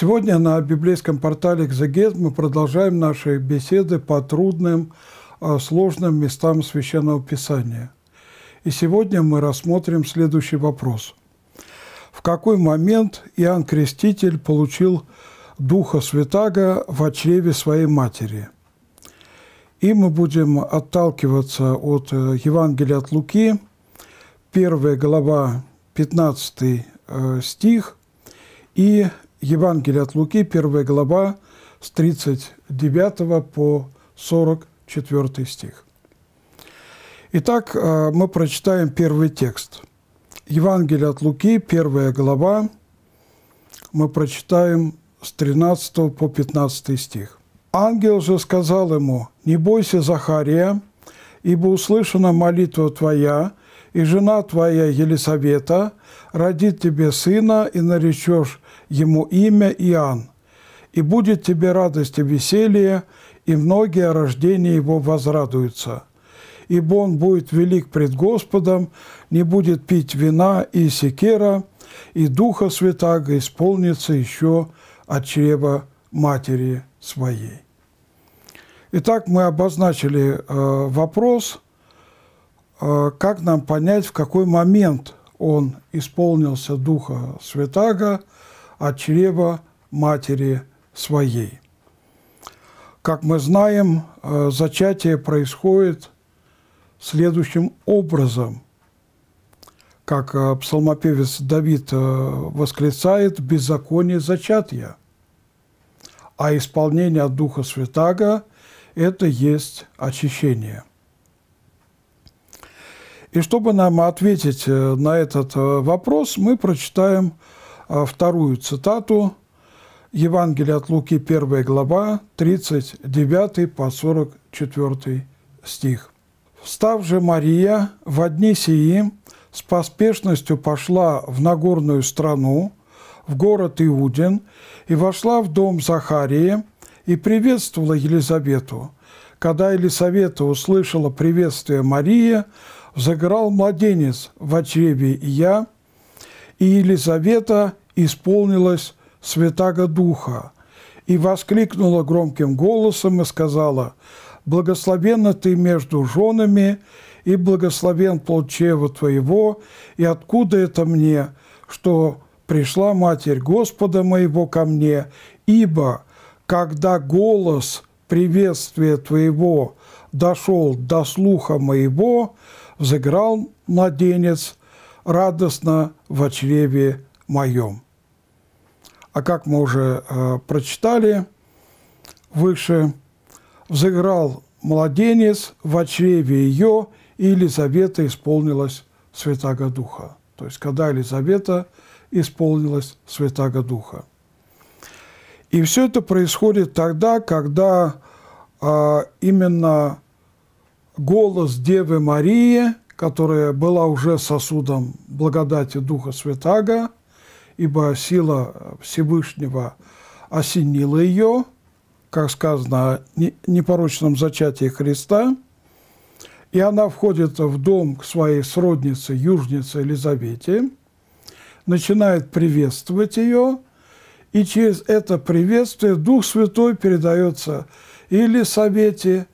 Сегодня на библейском портале «Экзегет» мы продолжаем наши беседы по трудным, а, сложным местам Священного Писания. И сегодня мы рассмотрим следующий вопрос. В какой момент Иоанн Креститель получил Духа Святаго в чреве своей матери? И мы будем отталкиваться от э, Евангелия от Луки, 1 глава, 15 э, стих, и Евангелие от Луки, 1 глава, с 39 по 44 стих. Итак, э, мы прочитаем первый текст. Евангелие от Луки, 1 глава, мы прочитаем с 13 по 15 стих. «Ангел же сказал ему, «Не бойся, Захария, ибо услышана молитва твоя, и жена твоя Елисавета родит тебе сына, и наречешь ему имя Иоанн, и будет тебе радость и веселье, и многие о рождении его возрадуются. Ибо он будет велик пред Господом, не будет пить вина и секера, и Духа Святаго исполнится еще от чрева матери своей. Итак, мы обозначили э, вопрос – Э, как нам понять, в какой момент он исполнился Духа Святаго от чрева матери своей. Как мы знаем, э, зачатие происходит следующим образом. Как э, псалмопевец Давид восклицает «беззаконие зачатия», а исполнение от Духа Святаго – это есть очищение – и чтобы нам ответить э, на этот э, вопрос, мы прочитаем э, вторую цитату Евангелия от Луки, 1 глава, 39 по 44 стих. «Встав же Мария в одни сии, с поспешностью пошла в Нагорную страну, в город Иудин, и вошла в дом Захарии, и приветствовала Елизавету. Когда Елизавета услышала приветствие Марии, загорал младенец в очреве и я, и Елизавета исполнилась Святаго Духа, и воскликнула громким голосом и сказала, «Благословенна ты между женами, и благословен плод чрева твоего, и откуда это мне, что пришла Матерь Господа моего ко мне, ибо когда голос приветствия твоего дошел до слуха моего, взыграл младенец радостно в чреве моем. А как мы уже э, прочитали выше, взыграл младенец в чреве ее, и Елизавета исполнилась Святаго Духа. То есть, когда Елизавета исполнилась Святаго Духа. И все это происходит тогда, когда а, именно голос Девы Марии, которая была уже сосудом благодати Духа Святаго, ибо сила Всевышнего осенила ее, как сказано, о непорочном зачатии Христа, и она входит в дом к своей сроднице, южнице Елизавете, начинает приветствовать ее, и через это приветствие Дух Святой передается и Елисавете,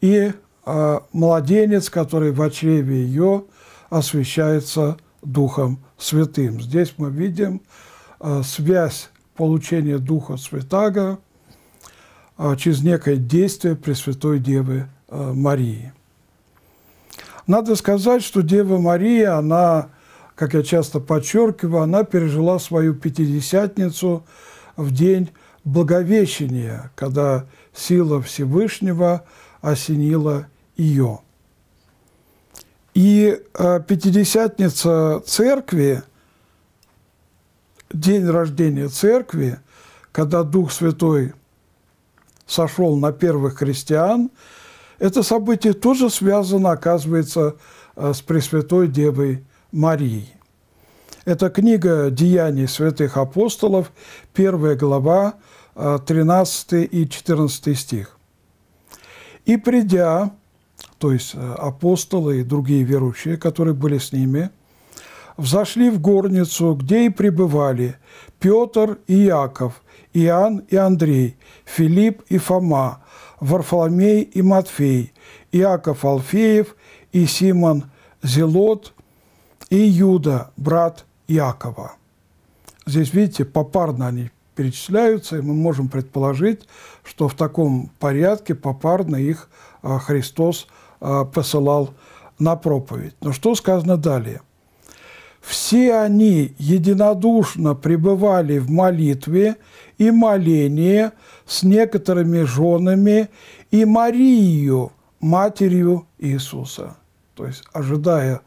и а младенец, который в чреве ее освящается Духом Святым. Здесь мы видим а, связь получения Духа Святаго а, через некое действие Пресвятой Девы Марии. Надо сказать, что Дева Мария, она, как я часто подчеркиваю, она пережила свою Пятидесятницу в день Благовещения, когда сила Всевышнего – осенила ее. И э, Пятидесятница Церкви, день рождения Церкви, когда Дух Святой сошел на первых христиан, это событие тоже связано, оказывается, э, с Пресвятой Девой Марией. Это книга «Деяний святых апостолов», первая глава, 13 э, и 14 стих. И придя, то есть э, апостолы и другие верующие, которые были с ними, взошли в горницу, где и пребывали Петр и Яков, Иоанн и Андрей, Филипп и Фома, Варфоломей и Матфей, Иаков Алфеев и Симон Зелот и Юда, брат Якова. Здесь, видите, попарно они перечисляются, и мы можем предположить, что в таком порядке попарно их а, Христос а, посылал на проповедь. Но что сказано далее? «Все они единодушно пребывали в молитве и молении с некоторыми женами и Марию, матерью Иисуса». То есть, ожидая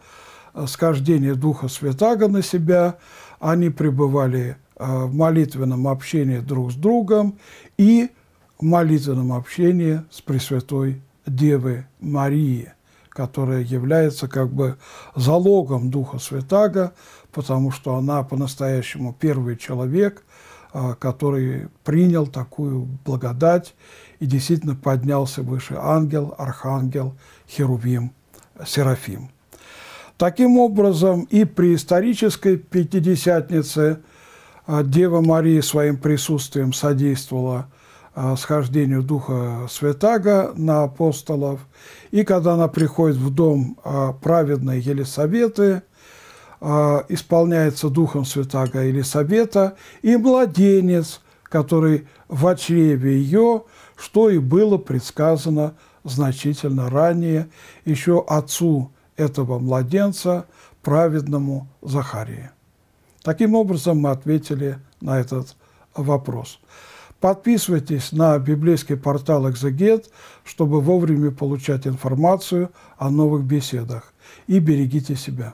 а, схождения Духа Святаго на себя, они пребывали Э, в молитвенном общении друг с другом и в молитвенном общении с Пресвятой Девы Марии, которая является как бы залогом Духа Святаго, потому что она по-настоящему первый человек, э, который принял такую благодать и действительно поднялся выше ангел, архангел, херувим, серафим. Таким образом, и при исторической Пятидесятнице – а Дева Мария своим присутствием содействовала а, схождению Духа Святаго на апостолов. И когда она приходит в дом а, праведной Елисаветы, исполняется Духом Святаго Елисавета, и младенец, который в чреве ее, что и было предсказано значительно ранее еще отцу этого младенца, праведному Захарии. Таким образом мы ответили на этот вопрос. Подписывайтесь на библейский портал «Экзегет», чтобы вовремя получать информацию о новых беседах. И берегите себя.